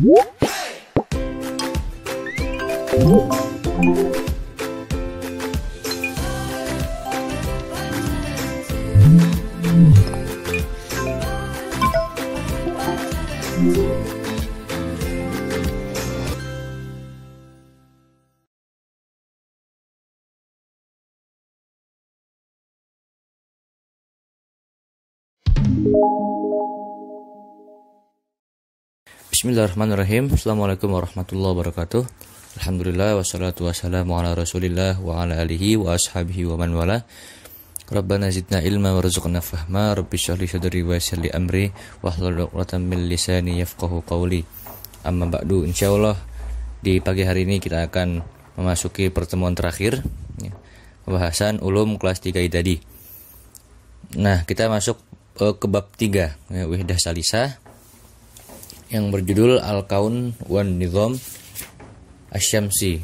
Whoop! Bismillahirrahmanirrahim Assalamualaikum warahmatullahi wabarakatuh Alhamdulillah wassalatu wassalamu ala rasulillah wa ala alihi wa ashabihi wa man wala Rabbana zidna ilma rizukna fahma Rabbi syahli syadri wa syahli amri Wahlul uqlatan min lisani yafqahu qawli Amma ba'du insyaallah di pagi hari ini kita akan memasuki pertemuan terakhir ya, Pembahasan ulum kelas 3 tadi Nah kita masuk eh, ke bab 3 ya, Wihdah Salisah yang berjudul Al-Kaun Wan Nizam Asyamsi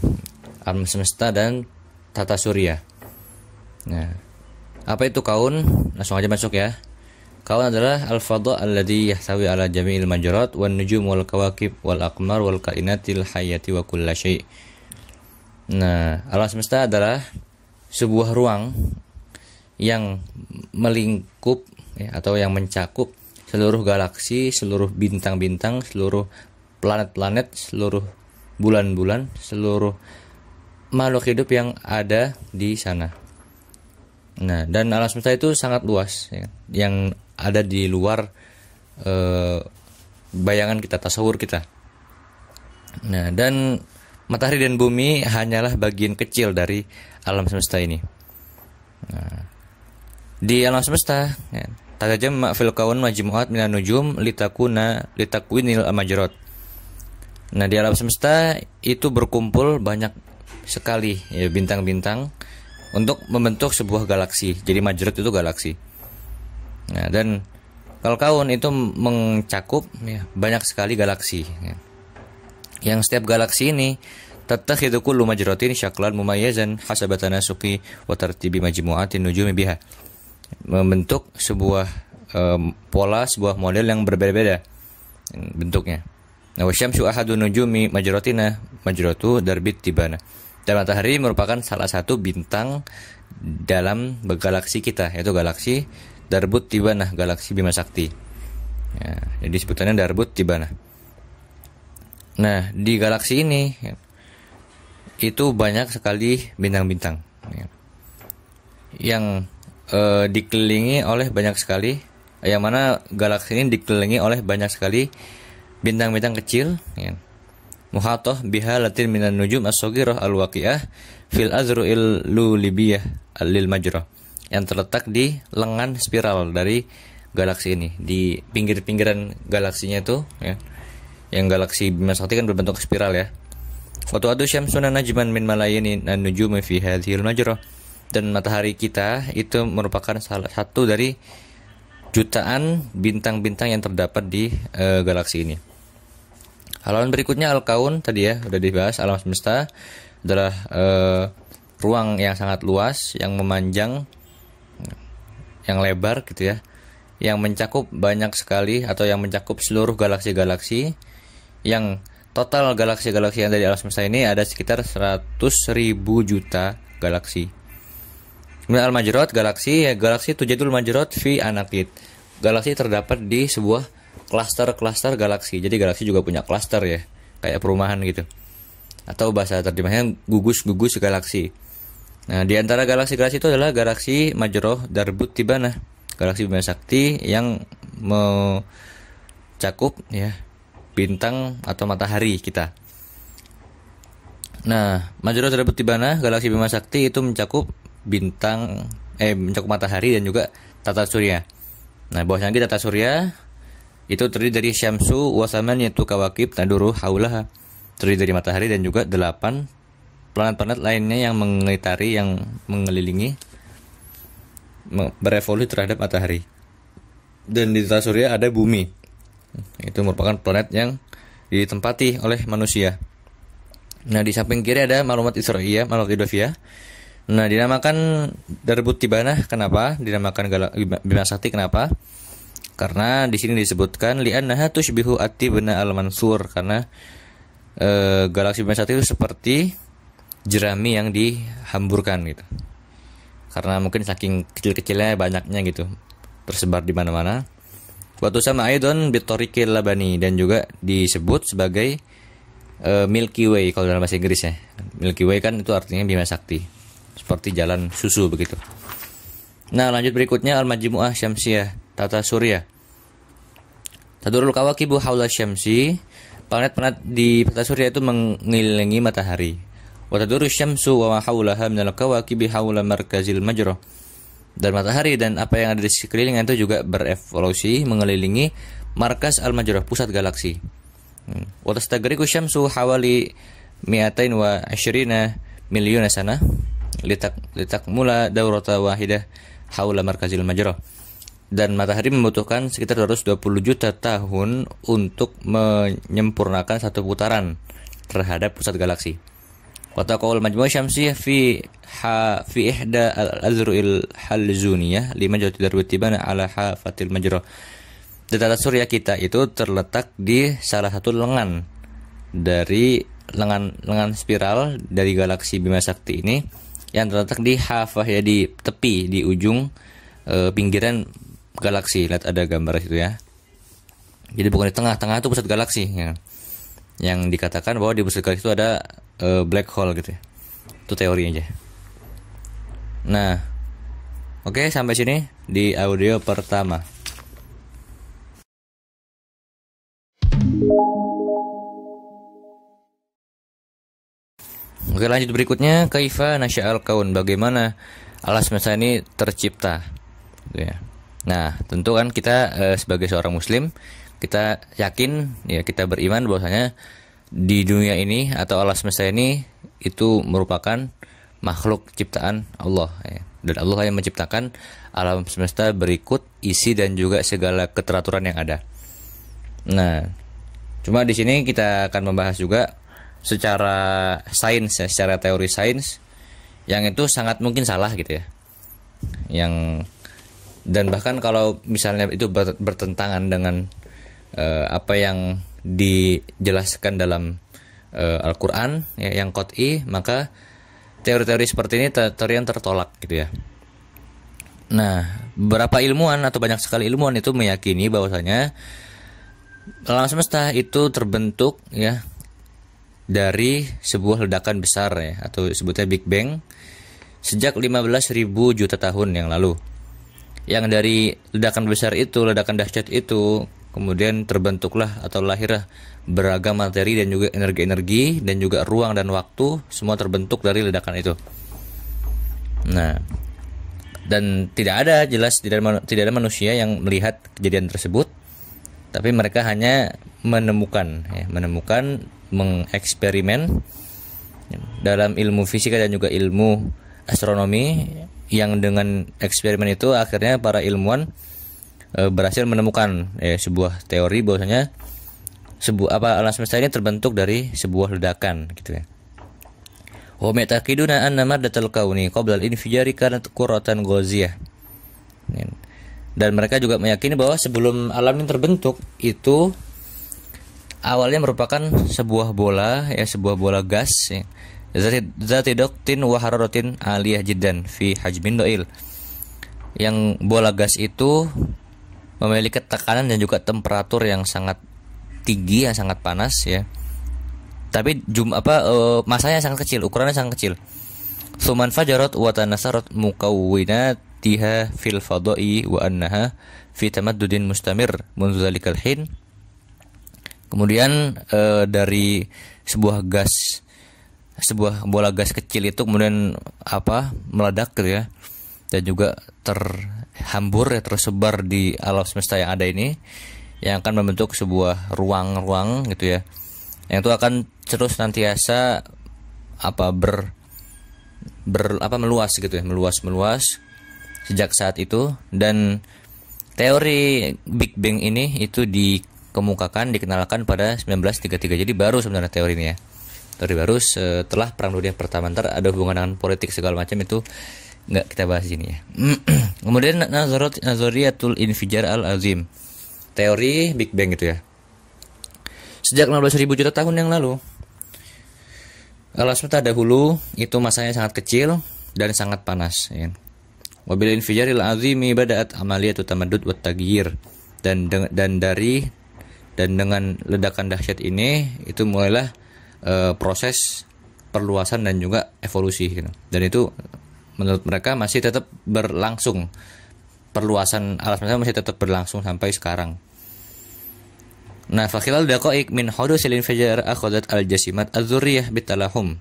Alam Semesta dan Tata Surya Nah, apa itu kaun? Langsung aja masuk ya Kaun adalah al-fadha alladhi yahtawi ala jami'il majarat wan nujum wal kawakib wal aqmar wal kainatil hayati wa kulla Nah, alam semesta adalah sebuah ruang yang melingkup ya, atau yang mencakup seluruh galaksi, seluruh bintang-bintang, seluruh planet-planet, seluruh bulan-bulan, seluruh makhluk hidup yang ada di sana. Nah, dan alam semesta itu sangat luas ya, kan? yang ada di luar eh, bayangan kita, tasawur kita. Nah, dan matahari dan bumi hanyalah bagian kecil dari alam semesta ini. Nah, di alam semesta, ya, kan? ma fil kaun majmu'at minan nujum litakuna litakwinil amajrot. Nah, di alam semesta itu berkumpul banyak sekali ya bintang-bintang untuk membentuk sebuah galaksi. Jadi majrot itu galaksi. Nah, dan kalau kaun itu mencakup ya, banyak sekali galaksi. Ya. Yang setiap galaksi ini itu kulu majratin syaklan mumayyazan hasabatana suki wa majmu'atin nujumi biha membentuk sebuah um, pola sebuah model yang berbeda-beda bentuknya. Nah, wasyamsu ahadu nujumi majrotina majrotu darbit tibana. Dan matahari merupakan salah satu bintang dalam galaksi kita, yaitu galaksi Darbut Tibana, galaksi Bima Sakti. Ya, jadi sebutannya Darbut Tibana. Nah, di galaksi ini ya, itu banyak sekali bintang-bintang. Ya, yang uh, dikelilingi oleh banyak sekali yang mana galaksi ini dikelilingi oleh banyak sekali bintang-bintang kecil ya. Muhatoh biha latin minan nujum asogiroh al-waqi'ah fil azru'il lulibiyah lil majroh yang terletak di lengan spiral dari galaksi ini di pinggir-pinggiran galaksinya itu ya yang galaksi Bima Sakti kan berbentuk spiral ya. Waktu adu syamsuna najman min malayani nan nujum fi hadhil majroh dan matahari kita itu merupakan salah satu dari jutaan bintang-bintang yang terdapat di e, galaksi ini. Halaman berikutnya alkaun tadi ya udah dibahas alam semesta adalah e, ruang yang sangat luas yang memanjang yang lebar gitu ya yang mencakup banyak sekali atau yang mencakup seluruh galaksi-galaksi yang total galaksi-galaksi yang dari alam semesta ini ada sekitar 100.000 juta galaksi. Kemudian al-majrat galaksi, ya, galaksi itu jadul majrat fi Anakit Galaksi terdapat di sebuah klaster-klaster galaksi. Jadi galaksi juga punya klaster ya, kayak perumahan gitu. Atau bahasa terjemahnya gugus-gugus galaksi. Nah, di antara galaksi-galaksi itu adalah galaksi Majroh Darbut Tibana, galaksi Bima Sakti yang mencakup ya bintang atau matahari kita. Nah, Majroh Darbut Tibana, galaksi Bima Sakti itu mencakup bintang eh mencakup matahari dan juga tata surya. Nah, bahwasanya lagi tata surya itu terdiri dari Syamsu wasaman yaitu kawakib taduru haulaha terdiri dari matahari dan juga delapan planet-planet lainnya yang mengitari yang mengelilingi berevolusi terhadap matahari. Dan di tata surya ada bumi. Itu merupakan planet yang ditempati oleh manusia. Nah, di samping kiri ada maklumat Isra'iyah, maklumat Idofiyah Nah, dinamakan Darbut tibana, kenapa? Dinamakan Gala, Bima Sakti kenapa? Karena di sini disebutkan li'annaha tushbihu ati bena al-mansur karena e, galaksi Bima Sakti itu seperti jerami yang dihamburkan gitu. Karena mungkin saking kecil-kecilnya banyaknya gitu. Tersebar di mana-mana. Waktu sama Aidon Bitorikil Labani dan juga disebut sebagai e, Milky Way kalau dalam bahasa Inggris ya. Milky Way kan itu artinya Bima Sakti seperti jalan susu begitu. Nah, lanjut berikutnya al-majmu'ah syamsiah tata surya. Tadurul kawakibu haula syamsi, planet-planet di tata surya itu mengelilingi matahari. Wa tadurus syamsu wa ma haulaha minal kawakibi haula markazil majra. Dan matahari dan apa yang ada di sekeliling itu juga berevolusi mengelilingi markas al-majra, pusat galaksi. Hmm. Wa tastagriku syamsu hawali mi'atain wa ashirina milyuna sana litak litak mula daurata wahidah haula markazil majrah dan matahari membutuhkan sekitar 220 juta tahun untuk menyempurnakan satu putaran terhadap pusat galaksi. Kota Kowal majmu' syamsi fi ha fi ihda al-azru'il halzuniyah lima jauh tidak tibana ala hafatil majro. Tata surya kita itu terletak di salah satu lengan dari lengan lengan spiral dari galaksi Bima Sakti ini yang terletak di hafah ya di tepi di ujung e, pinggiran galaksi. Lihat ada gambar itu ya. Jadi bukan di tengah-tengah itu pusat galaksi ya. Yang dikatakan bahwa di pusat galaksi itu ada e, black hole gitu ya. Itu teori aja. Nah, oke okay, sampai sini di audio pertama. Oke lanjut berikutnya kaifa nasya'al kaun bagaimana alam semesta ini tercipta gitu ya. Nah, tentu kan kita eh, sebagai seorang muslim kita yakin ya kita beriman bahwasanya di dunia ini atau alam semesta ini itu merupakan makhluk ciptaan Allah ya. Dan Allah yang menciptakan alam semesta berikut isi dan juga segala keteraturan yang ada. Nah, cuma di sini kita akan membahas juga secara sains ya, secara teori sains yang itu sangat mungkin salah gitu ya. Yang dan bahkan kalau misalnya itu bertentangan dengan uh, apa yang dijelaskan dalam uh, Al-Qur'an ya, yang qot'i maka teori-teori seperti ini teori yang tertolak gitu ya. Nah, berapa ilmuwan atau banyak sekali ilmuwan itu meyakini bahwasanya alam semesta itu terbentuk ya dari sebuah ledakan besar ya atau sebutnya Big Bang sejak 15.000 juta tahun yang lalu. Yang dari ledakan besar itu, ledakan dahsyat itu, kemudian terbentuklah atau lahirlah beragam materi dan juga energi-energi dan juga ruang dan waktu semua terbentuk dari ledakan itu. Nah, dan tidak ada jelas tidak ada, tidak ada manusia yang melihat kejadian tersebut, tapi mereka hanya menemukan ya, menemukan mengeksperimen dalam ilmu fisika dan juga ilmu astronomi yang dengan eksperimen itu akhirnya para ilmuwan e, berhasil menemukan e, sebuah teori bahwasanya sebuah apa alam semesta ini terbentuk dari sebuah ledakan gitu ya. Wa mataqiduna anna maddatal kauni qabla al-infijari kanat quratan ghaziyah. Dan mereka juga meyakini bahwa sebelum alam ini terbentuk itu awalnya merupakan sebuah bola ya sebuah bola gas ya. wahararotin doktin aliyah jiddan fi hajmin doil yang bola gas itu memiliki tekanan dan juga temperatur yang sangat tinggi yang sangat panas ya tapi jum apa e, masanya sangat kecil ukurannya sangat kecil suman fajarot watanasarot Mukawwina tiha fil fadai wa annaha fi dudin mustamir munzalikal hin Kemudian e, dari sebuah gas sebuah bola gas kecil itu kemudian apa meledak gitu ya dan juga terhambur ya tersebar di alam semesta yang ada ini yang akan membentuk sebuah ruang-ruang gitu ya yang itu akan terus nantiasa apa ber ber apa meluas gitu ya meluas meluas sejak saat itu dan teori Big Bang ini itu di kemukakan dikenalkan pada 1933. Jadi baru sebenarnya ya Teori baru setelah Perang Dunia Pertama ntar ada hubungan dengan politik segala macam itu nggak kita bahas ini ya. Kemudian nazarot nazariatul Infijar Al-Azim. Teori Big Bang gitu ya. Sejak 16.000 juta tahun yang lalu, alam semesta dahulu itu masanya sangat kecil dan sangat panas. Ya. Kan. Wabil infijaril azimi badaat amaliyatu tamadud wa tagyir dan dan dari dan dengan ledakan dahsyat ini itu mulailah e, proses perluasan dan juga evolusi gitu. Dan itu menurut mereka masih tetap berlangsung. Perluasan alas masih tetap berlangsung sampai sekarang. Nah, fakhilal daqaiq min hudusil fajar akhadat al-jasimat az-zurriyah bitalahum.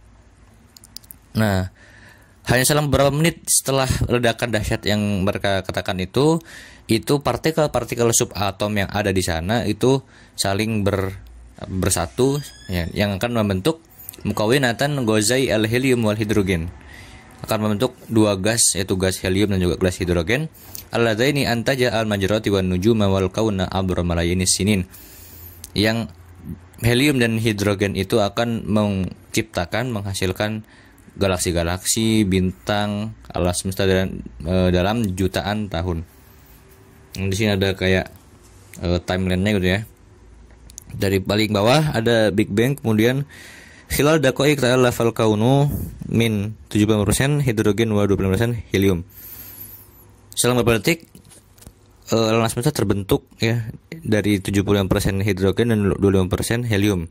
Nah, hanya selang beberapa menit setelah ledakan dahsyat yang mereka katakan itu, itu partikel-partikel subatom yang ada di sana itu saling ber, bersatu ya, yang akan membentuk mukawinatan gozai al helium wal hidrogen akan membentuk dua gas yaitu gas helium dan juga gas hidrogen alladzaini antaja al majrati wan nujuma wal kauna abramalayini sinin yang helium dan hidrogen itu akan menciptakan menghasilkan galaksi-galaksi, bintang, alam semesta dalam, e, dalam jutaan tahun. Di sini ada kayak e, timelinenya gitu ya. Dari paling bawah ada Big Bang, kemudian Hilal dakoi ta'al level kaunu min 70% hidrogen wa 20% helium. Selama beberapa detik e, eh, alam semesta terbentuk ya dari 70% hidrogen dan 25% helium.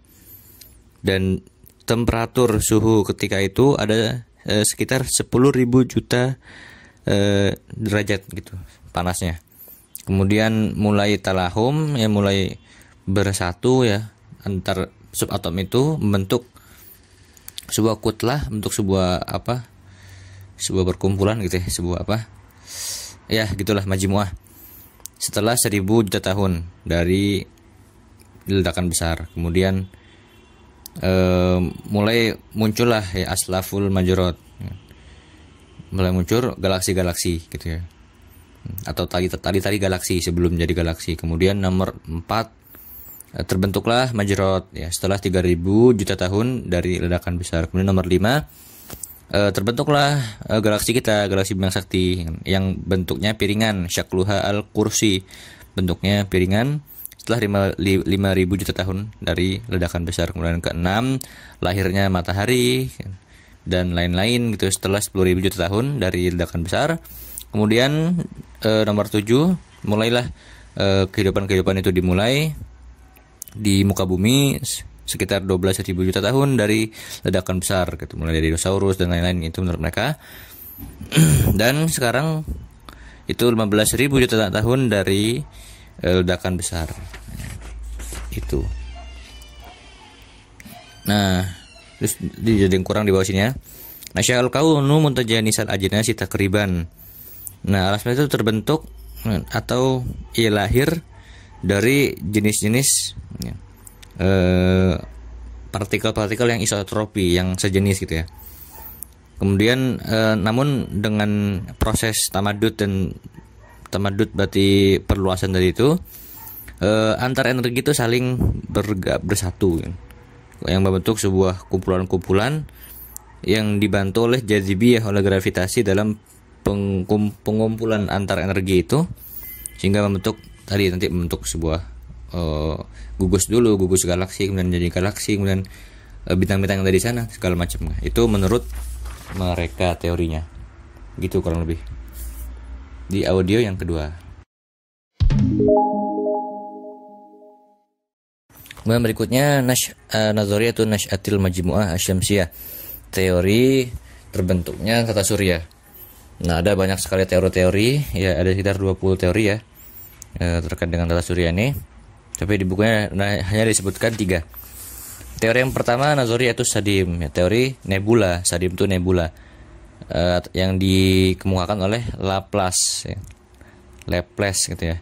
Dan temperatur suhu ketika itu ada eh, sekitar 10.000 juta eh, derajat gitu panasnya. Kemudian mulai talahum ya mulai bersatu ya antar subatom itu membentuk sebuah kutlah untuk sebuah apa sebuah berkumpulan gitu ya sebuah apa ya gitulah majmuah setelah 1000 juta tahun dari ledakan besar kemudian e, mulai muncullah ya aslaful majrot mulai muncul galaksi-galaksi gitu ya atau tadi tadi tadi galaksi sebelum jadi galaksi kemudian nomor 4 eh, terbentuklah majrot ya setelah 3000 juta tahun dari ledakan besar kemudian nomor 5 eh, terbentuklah eh, galaksi kita galaksi bintang sakti yang bentuknya piringan syakluha al kursi bentuknya piringan setelah 5000 juta tahun dari ledakan besar kemudian ke-6 lahirnya matahari dan lain-lain gitu setelah 10.000 juta tahun dari ledakan besar. Kemudian e, nomor 7 mulailah eh, kehidupan-kehidupan itu dimulai di muka bumi sekitar 12.000 juta tahun dari ledakan besar gitu mulai dari dinosaurus dan lain-lain itu menurut mereka dan sekarang itu 15.000 juta tahun dari ledakan besar itu nah terus jadi kurang di bawah sini ya nasyal kaunu mutajanisal ajinnya si keriban nah alasnya itu terbentuk eh, atau ia lahir dari jenis-jenis eh, partikel-partikel yang isotropi yang sejenis gitu ya kemudian eh, namun dengan proses tamadut dan dut berarti perluasan dari itu eh, antar energi itu saling bergabung bersatu yang membentuk sebuah kumpulan-kumpulan yang dibantu oleh jazibiyah oleh gravitasi dalam pengkum, pengumpulan antar energi itu sehingga membentuk tadi nanti membentuk sebuah uh, gugus dulu gugus galaksi kemudian jadi galaksi kemudian eh, bintang-bintang dari sana segala macam itu menurut mereka teorinya gitu kurang lebih di audio yang kedua. Kemudian berikutnya Nash, uh, eh, Nazori atau Atil Majmu'ah Asyamsiyah Teori terbentuknya tata surya Nah ada banyak sekali teori-teori Ya ada sekitar 20 teori ya eh, Terkait dengan tata surya ini Tapi di bukunya nah, hanya disebutkan tiga Teori yang pertama Nazoria atau Sadim ya, Teori nebula Sadim itu nebula uh, yang dikemukakan oleh Laplace ya. Laplace gitu ya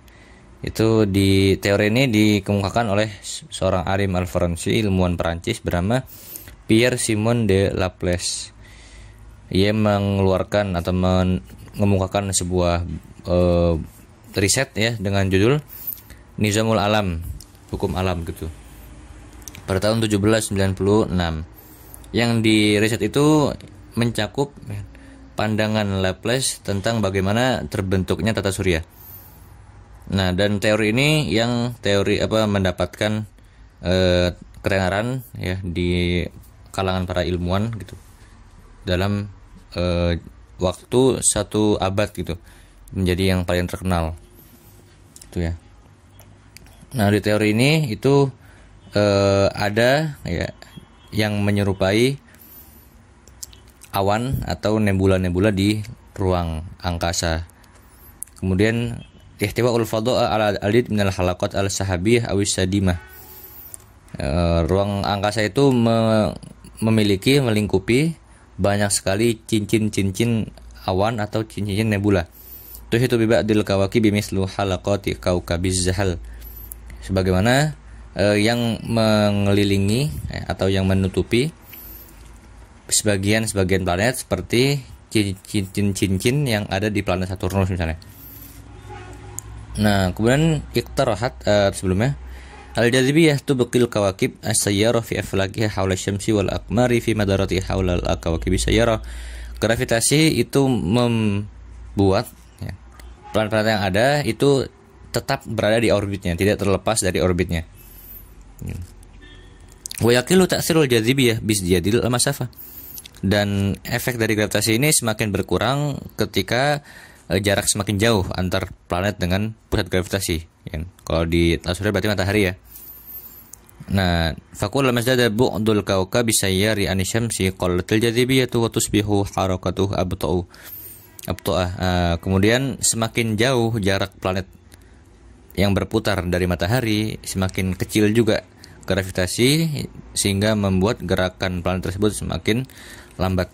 itu di teori ini dikemukakan oleh seorang Arim Alfonsi ilmuwan Perancis bernama Pierre Simon de Laplace ia mengeluarkan atau mengemukakan sebuah uh, riset ya dengan judul Nizamul Alam hukum alam gitu pada tahun 1796 yang di riset itu mencakup ya, pandangan Laplace tentang bagaimana terbentuknya tata surya. Nah, dan teori ini yang teori apa mendapatkan eh, ketenaran ya di kalangan para ilmuwan gitu dalam eh, waktu satu abad gitu menjadi yang paling terkenal itu ya. Nah, di teori ini itu eh, ada ya yang menyerupai awan atau nebula-nebula di ruang angkasa. Kemudian ihtiwa ul ala alid min al halaqat al sahabiyah awis sadimah. E, ruang angkasa itu memiliki melingkupi banyak sekali cincin-cincin awan atau cincin-cincin nebula. itu bi ba'dil kawaki bimislu halaqati kaukabiz zahal. Sebagaimana e, yang mengelilingi e, atau yang menutupi sebagian sebagian planet seperti cincin-cincin yang ada di planet Saturnus misalnya. Nah, kemudian iktarahat uh, eh, sebelumnya Al-jazibiyah bekil kawakib as-sayyara fi aflakiha hawla syamsi wal akmari fi madarati hawla al-kawakib sayyara. Gravitasi itu membuat ya, planet-planet yang ada itu tetap berada di orbitnya, tidak terlepas dari orbitnya. Wa tak ta'sirul jazibiyah bis jadil al-masafah dan efek dari gravitasi ini semakin berkurang ketika eh, jarak semakin jauh antar planet dengan pusat gravitasi. Ya. Kalau di surya berarti matahari ya. Nah, fakul bisa ya kawka bisayyari ri'ani syamsi qallatil jadhibiyatu wa tusbihu harakatuhu harokatuh Abta'ah. Uh, eh, kemudian semakin jauh jarak planet yang berputar dari matahari, semakin kecil juga gravitasi sehingga membuat gerakan planet tersebut semakin lambat.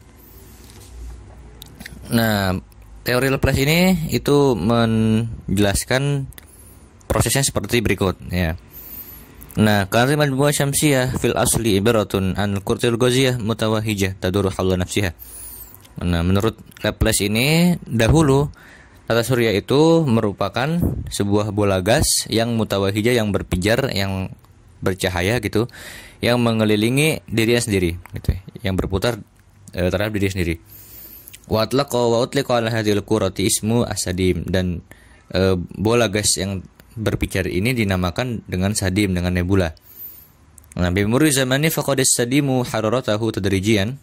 Nah, teori Laplace ini itu menjelaskan prosesnya seperti berikut ya. Nah, karena buah syamsiah fil asli ibaratun an kurtil goziyah mutawahijah taduru halwa nafsiha. Nah, menurut Laplace ini dahulu Tata surya itu merupakan sebuah bola gas yang mutawahijah yang berpijar yang bercahaya gitu yang mengelilingi dirinya sendiri gitu yang berputar e, terhadap diri sendiri wa atlaqa ala hadhil qurati ismu asadim dan e, bola gas yang berpikir ini dinamakan dengan sadim dengan nebula Nabi Muri zaman ini fakodes sadimu harorotahu tadrijian.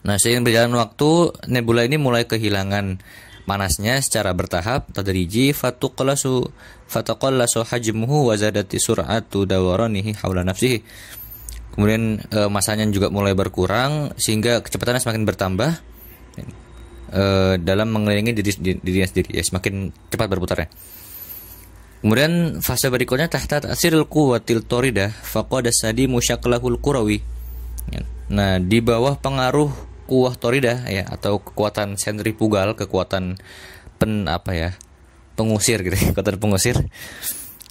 Nah, seiring berjalan waktu, nebula ini mulai kehilangan panasnya secara bertahap tadriji fatuqlasu fataqallasu hajmuhu wa zadati sur'atu dawaranihi haula nafsihi kemudian e, masanya juga mulai berkurang sehingga kecepatannya semakin bertambah e, dalam mengelilingi diri, diri dirinya sendiri ya semakin cepat berputarnya Kemudian fase berikutnya tahta tasiril kuwatil torida faqada sadi musyaklahul kurawi. Ya, nah, di bawah pengaruh kuah torida ya atau kekuatan sentripugal kekuatan pen apa ya pengusir gitu kekuatan pengusir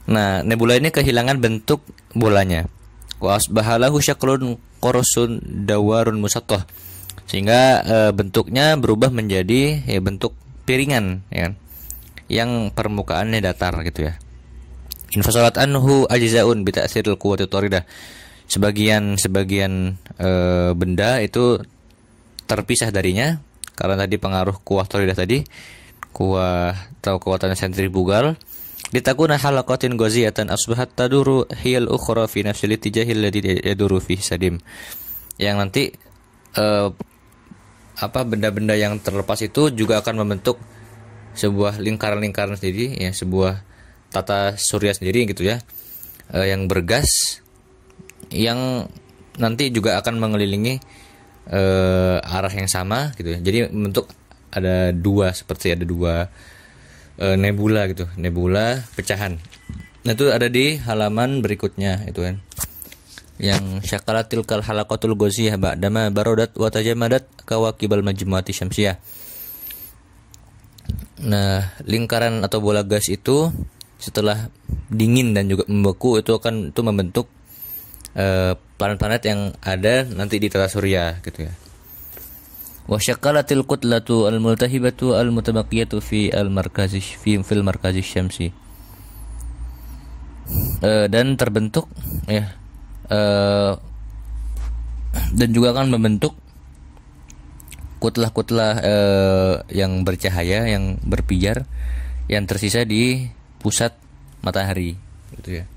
nah nebula ini kehilangan bentuk bolanya wasbahalahu syaklun korosun dawarun musatoh sehingga e, bentuknya berubah menjadi ya, bentuk piringan ya kan, yang permukaannya datar gitu ya infasolat anhu ajizaun bitasiril kuwati torida sebagian sebagian e, eh, benda itu terpisah darinya karena tadi pengaruh kuah toridah tadi kuah atau kekuatan sentrifugal ditakuna halakotin goziyatan asbahat taduru hiyal ukhra fi nafsil tijahil ladhi yaduru fi sadim yang nanti eh, apa benda-benda yang terlepas itu juga akan membentuk sebuah lingkaran-lingkaran sendiri ya sebuah tata surya sendiri gitu ya eh, yang bergas yang nanti juga akan mengelilingi uh, arah yang sama gitu ya. Jadi bentuk ada dua seperti ada dua uh, nebula gitu, nebula pecahan. Nah itu ada di halaman berikutnya itu kan. Yang syakalatil kal halaqatul ghaziyah ba'dama barodat wataja madat kawakibal majmuati syamsiyah. Nah, lingkaran atau bola gas itu setelah dingin dan juga membeku itu akan itu membentuk Eh, planet-planet yang ada nanti di tata surya gitu ya. Wasyakalatil qutlatu al-multahibatu al-mutabaqiyatu fi al-markazi fi fil markazi syamsi. Eh, dan terbentuk ya Uh, dan juga akan membentuk kutlah-kutlah e, yang bercahaya yang berpijar yang tersisa di pusat matahari gitu ya.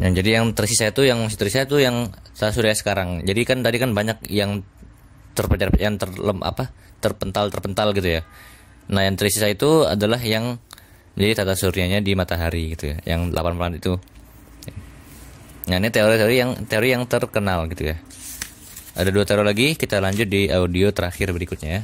Yang nah, jadi yang tersisa itu yang masih tersisa itu yang saya sudah sekarang. Jadi kan tadi kan banyak yang terpencar yang terlem apa terpental terpental gitu ya. Nah yang tersisa itu adalah yang jadi tata suryanya di matahari gitu ya. Yang 8 planet itu. Nah ini teori-teori yang teori yang terkenal gitu ya. Ada dua teori lagi kita lanjut di audio terakhir berikutnya ya.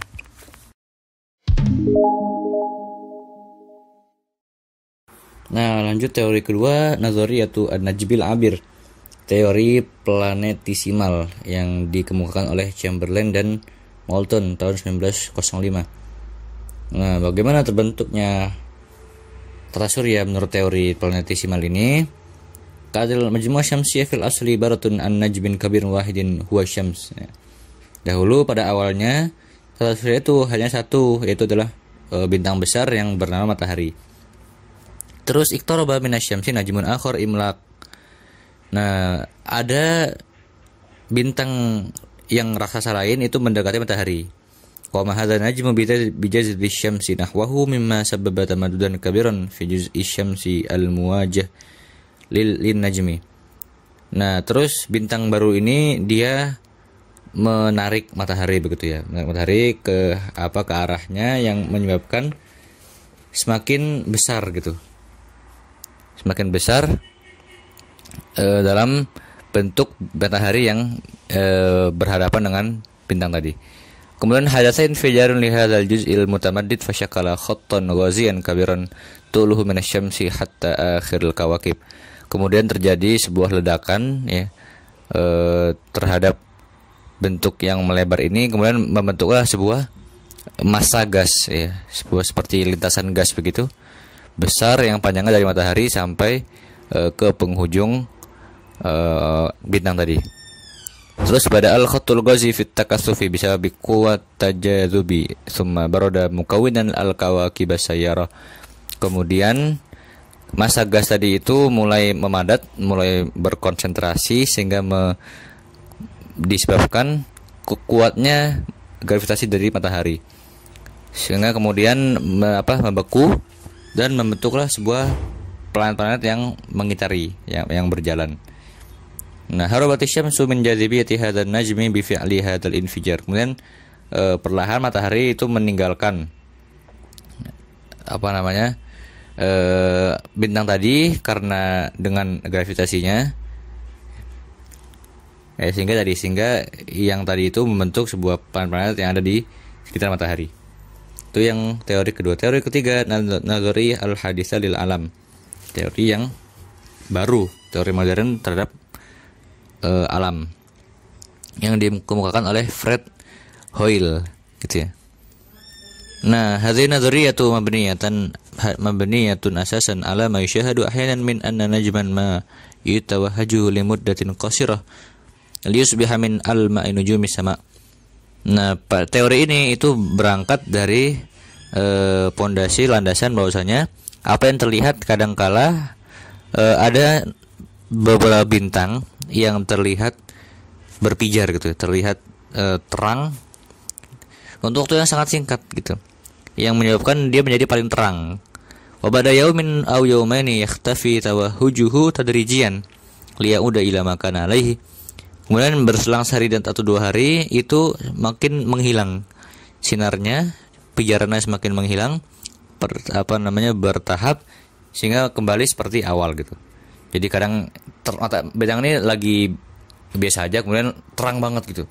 Nah, lanjut teori kedua, nazori yaitu Najibil Abir. Teori planetisimal yang dikemukakan oleh Chamberlain dan Moulton tahun 1905. Nah, bagaimana terbentuknya tata surya menurut teori planetisimal ini? Kadil majmua syamsi fil asli baratun an najbin kabir wahidin huwa syams. Dahulu pada awalnya tata surya itu hanya satu yaitu adalah e, bintang besar yang bernama matahari. Terus iktoroba minasyamsi najmun akhor imlak. Nah, ada bintang yang raksasa lain itu mendekati matahari. Wa ma hadzal najmu bijazbi bisyamsi nahwahu mimma sababa tamadudan kabiran fi juz'i syamsi al-muwajih lil, lin najmi. Nah, terus bintang baru ini dia menarik matahari begitu ya. Menarik matahari ke apa ke arahnya yang menyebabkan semakin besar gitu semakin besar e, dalam bentuk matahari yang e, berhadapan dengan bintang tadi. Kemudian hadatsain fijarun li hadzal juz'il mutamaddid fasyakala khattan ghazian kabiran tuluhu minasyamsi hatta akhiril kawakib. Kemudian terjadi sebuah ledakan ya eh, terhadap bentuk yang melebar ini kemudian membentuklah sebuah massa gas ya, sebuah seperti lintasan gas begitu besar yang panjangnya dari matahari sampai uh, ke penghujung uh, bintang tadi. Terus pada al khatul ghazi fit takasufi bisa bi kuat tajazubi summa baroda mukawinan al kawakib sayyara. Kemudian masa gas tadi itu mulai memadat, mulai berkonsentrasi sehingga me disebabkan kuatnya gravitasi dari matahari. Sehingga kemudian me apa membeku dan membentuklah sebuah planet-planet yang mengitari yang, yang berjalan. Nah, harabat syamsu min jadhibiyati hadzal najmi bi fi'li hadzal infijar. Kemudian e, perlahan matahari itu meninggalkan apa namanya? E, bintang tadi karena dengan gravitasinya eh, sehingga tadi sehingga yang tadi itu membentuk sebuah planet-planet yang ada di sekitar matahari itu yang teori kedua teori ketiga nazari al hadisa lil alam teori yang baru teori modern terhadap uh, alam yang dikemukakan oleh Fred Hoyle gitu ya Nah, hadhihi nadhariyatu mabniyatan mabniyatun asasan ala ma yashhadu ahyanan min anna najman ma yatawahhaju li muddatin qasirah liyusbiha min al ma'i nujumi sama. Nah, teori ini itu berangkat dari Eh, pondasi eh, landasan bahwasanya apa yang terlihat kadangkala eh, ada beberapa bintang yang terlihat berpijar gitu, terlihat eh, terang untuk waktu yang sangat singkat gitu. Yang menyebabkan dia menjadi paling terang. wabada yaumin aw yaumaini yakhtafi tawahujuhu tadrijian liya ila makan alaihi. Kemudian berselang sehari dan satu dua hari itu makin menghilang sinarnya Pijarnya semakin menghilang per, apa namanya bertahap sehingga kembali seperti awal gitu. Jadi kadang ter, bedang ini lagi biasa aja kemudian terang banget gitu.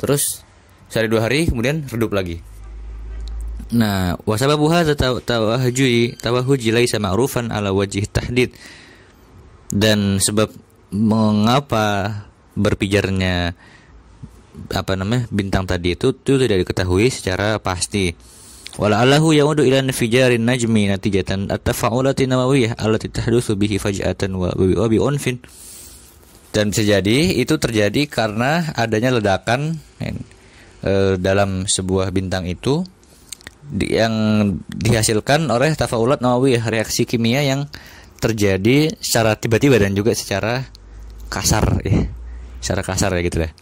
Terus sehari dua hari kemudian redup lagi. Nah, wasababuha tawahuji tawahuji sama arufan ala wajih tahdid. Dan sebab mengapa berpijarnya apa namanya bintang tadi itu itu tidak diketahui secara pasti. Wala allahu yaudu ila nafijarin najmi natijatan at-tafa'ulati nawawiyah allati harus bihi faj'atan wa bi unfin. Dan bisa jadi itu terjadi karena adanya ledakan e, dalam sebuah bintang itu yang dihasilkan oleh tafaulat nawawiyah reaksi kimia yang terjadi secara tiba-tiba dan juga secara kasar ya. Secara kasar ya gitu lah. Ya.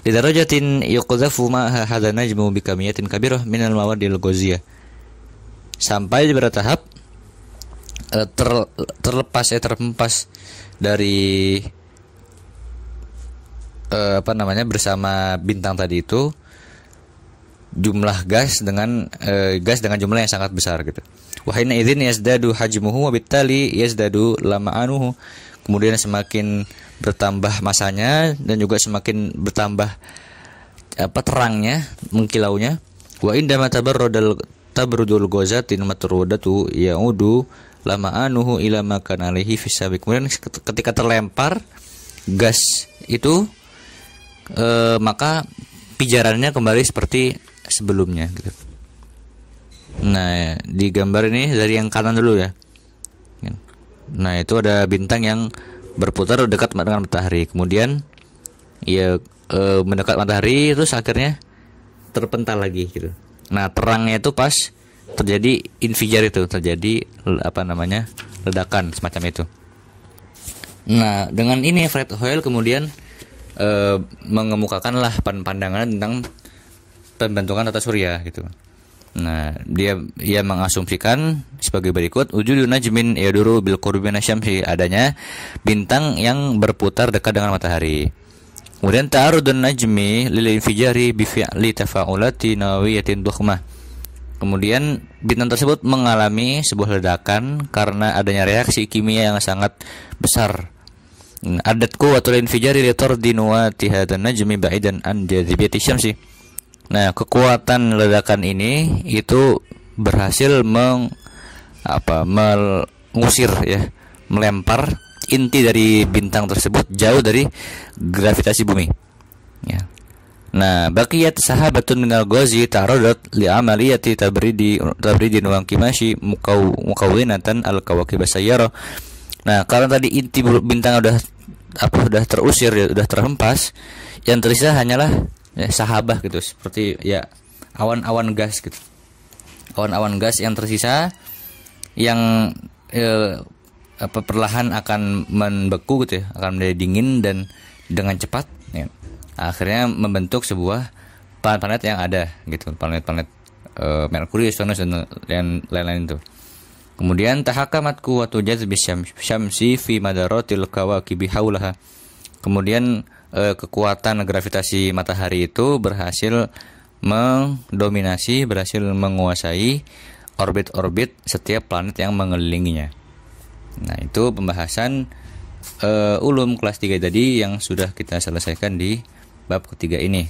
Lidarajatin yuqdhafu ma'ha hadha najmu bikamiyatin kabirah minal mawadil ghoziyah Sampai pada tahap eh, ter, terlepas ya eh, terlepas dari eh, apa namanya bersama bintang tadi itu jumlah gas dengan eh, gas dengan jumlah yang sangat besar gitu. Wahina izin yazdadu hajmuhu wa bittali yazdadu lama'anuhu kemudian semakin bertambah masanya dan juga semakin bertambah apa terangnya mengkilaunya wa indama tabarrodal tabrudul gozatin matrudatu yaudu lama anuhu ila makan alihi fisabi kemudian ketika terlempar gas itu e, maka pijarannya kembali seperti sebelumnya gitu. nah di gambar ini dari yang kanan dulu ya Nah, itu ada bintang yang berputar dekat dengan matahari. Kemudian ya e, mendekat matahari terus akhirnya terpental lagi gitu. Nah, terangnya itu pas terjadi infijar itu, terjadi apa namanya? ledakan semacam itu. Nah, dengan ini Fred Hoyle kemudian e, mengemukakanlah pandangan tentang pembentukan tata surya gitu. Nah, dia ia mengasumsikan sebagai berikut wujudu najmin yaduru bil syamsi adanya bintang yang berputar dekat dengan matahari. Kemudian ta'arudun najmi lil infijari bi fi'li tafa'ulati nawiyatin dukhmah. Kemudian bintang tersebut mengalami sebuah ledakan karena adanya reaksi kimia yang sangat besar. Adatku wa infijari fijari li tardi hadan najmi ba'idan an jadhibiyati syamsi Nah, kekuatan ledakan ini itu berhasil meng apa mengusir ya, melempar inti dari bintang tersebut jauh dari gravitasi bumi. Ya. Nah, bakiyat sahabatun minal ghazi tarodot li amaliyati tabridi tabridi wa kimashi mukaw, mukawinatan al kawakib sayyara. Nah, karena tadi inti bintang udah apa udah terusir ya, udah terhempas, yang tersisa hanyalah ya, sahabah gitu seperti ya awan-awan gas gitu awan-awan gas yang tersisa yang eh, apa perlahan akan membeku gitu ya akan menjadi dingin dan dengan cepat ya, akhirnya membentuk sebuah planet-planet yang ada gitu planet-planet eh, Merkurius dan lain-lain itu kemudian tahakamat kuwatu jazbi syamsi fi madarotil kawakibi haulaha kemudian eh, kekuatan gravitasi matahari itu berhasil mendominasi, berhasil menguasai orbit-orbit setiap planet yang mengelilinginya. Nah, itu pembahasan eh, ulum kelas 3 tadi yang sudah kita selesaikan di bab ketiga ini.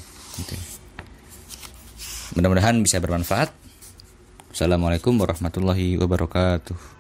Mudah-mudahan bisa bermanfaat. Assalamualaikum warahmatullahi wabarakatuh.